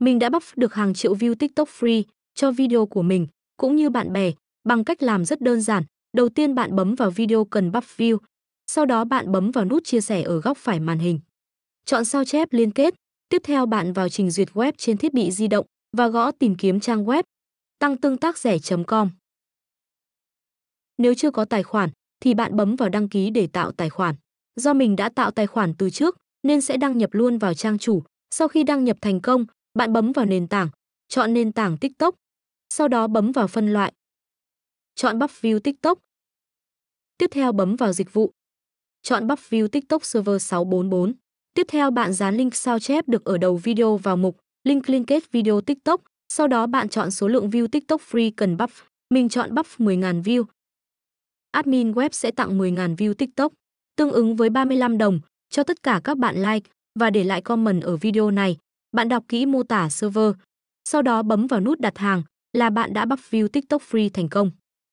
Mình đã bắp được hàng triệu view TikTok free cho video của mình, cũng như bạn bè, bằng cách làm rất đơn giản. Đầu tiên bạn bấm vào video cần bắp view, sau đó bạn bấm vào nút chia sẻ ở góc phải màn hình. Chọn sao chép liên kết, tiếp theo bạn vào trình duyệt web trên thiết bị di động và gõ tìm kiếm trang web tăng tương tác rẻ.com. Nếu chưa có tài khoản thì bạn bấm vào đăng ký để tạo tài khoản. Do mình đã tạo tài khoản từ trước nên sẽ đăng nhập luôn vào trang chủ. Sau khi đăng nhập thành công, bạn bấm vào nền tảng, chọn nền tảng TikTok, sau đó bấm vào phân loại. Chọn Bắp View TikTok. Tiếp theo bấm vào dịch vụ. Chọn Bắp View TikTok Server 644. Tiếp theo bạn dán link sao chép được ở đầu video vào mục Link liên kết video TikTok. Sau đó bạn chọn số lượng view TikTok free cần buff. Mình chọn buff 10.000 view. Admin web sẽ tặng 10.000 view TikTok, tương ứng với 35 đồng, cho tất cả các bạn like và để lại comment ở video này bạn đọc kỹ mô tả server, sau đó bấm vào nút đặt hàng là bạn đã bắp view TikTok Free thành công.